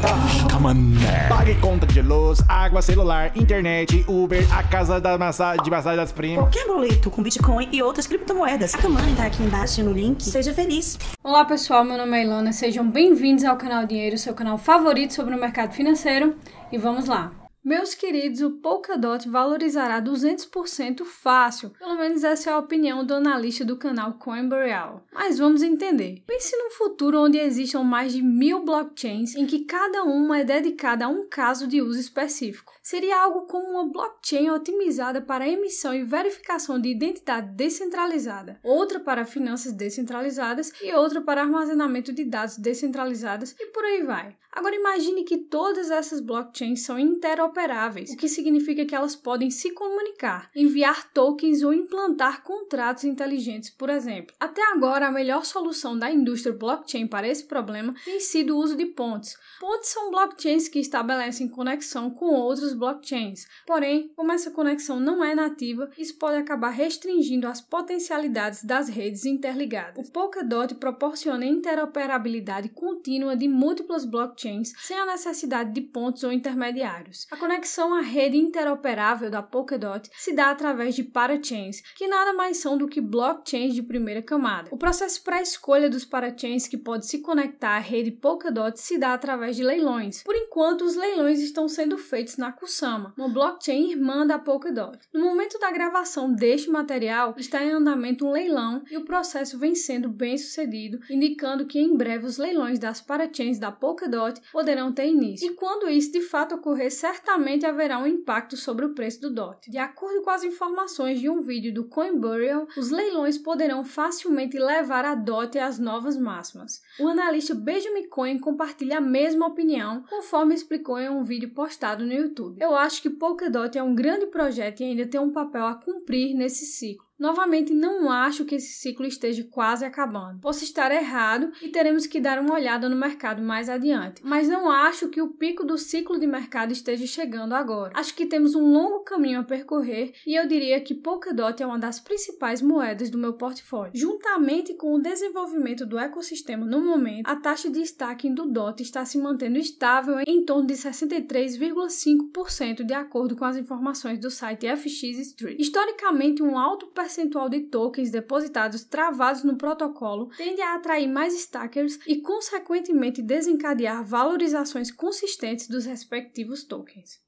conta. Tá mané. Pague conta de luz, água, celular, internet, Uber, a casa da massagem, de massagem das primas. Qualquer boleto com Bitcoin e outras criptomoedas. A Kamani tá aqui embaixo no link. Seja feliz. Olá pessoal, meu nome é Ilana. Sejam bem-vindos ao canal Dinheiro, seu canal favorito sobre o mercado financeiro. E vamos lá. Meus queridos, o Polkadot valorizará 200% fácil, pelo menos essa é a opinião do analista do canal CoinBoreal. Mas vamos entender. Pense num futuro onde existam mais de mil blockchains em que cada uma é dedicada a um caso de uso específico. Seria algo como uma blockchain otimizada para emissão e verificação de identidade descentralizada, outra para finanças descentralizadas e outra para armazenamento de dados descentralizados e por aí vai. Agora imagine que todas essas blockchains são interoperáveis interoperáveis, o que significa que elas podem se comunicar, enviar tokens ou implantar contratos inteligentes, por exemplo. Até agora, a melhor solução da indústria blockchain para esse problema tem sido o uso de pontes. Pontes são blockchains que estabelecem conexão com outros blockchains. Porém, como essa conexão não é nativa, isso pode acabar restringindo as potencialidades das redes interligadas. O Polkadot proporciona interoperabilidade contínua de múltiplas blockchains sem a necessidade de pontos ou intermediários. A conexão à rede interoperável da Polkadot se dá através de parachains, que nada mais são do que blockchains de primeira camada. O processo para a escolha dos parachains que pode se conectar à rede Polkadot se dá através de leilões. Por enquanto, os leilões estão sendo feitos na Kusama, uma blockchain irmã da Polkadot. No momento da gravação deste material, está em andamento um leilão e o processo vem sendo bem sucedido, indicando que em breve os leilões das parachains da Polkadot poderão ter início. E quando isso de fato ocorrer, certamente certamente haverá um impacto sobre o preço do DOT. De acordo com as informações de um vídeo do CoinBurial, os leilões poderão facilmente levar a DOT às novas máximas. O analista Benjamin Cohen compartilha a mesma opinião, conforme explicou em um vídeo postado no YouTube. Eu acho que Polkadot é um grande projeto e ainda tem um papel a cumprir nesse ciclo. Novamente, não acho que esse ciclo esteja quase acabando. Posso estar errado e teremos que dar uma olhada no mercado mais adiante, mas não acho que o pico do ciclo de mercado esteja chegando agora. Acho que temos um longo caminho a percorrer e eu diria que Polkadot é uma das principais moedas do meu portfólio. Juntamente com o desenvolvimento do ecossistema no momento, a taxa de staking do DOT está se mantendo estável em torno de 63,5% de acordo com as informações do site FX Street. Historicamente, um alto percentual percentual de tokens depositados travados no protocolo tende a atrair mais stackers e, consequentemente, desencadear valorizações consistentes dos respectivos tokens.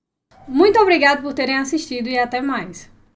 Muito obrigado por terem assistido e até mais!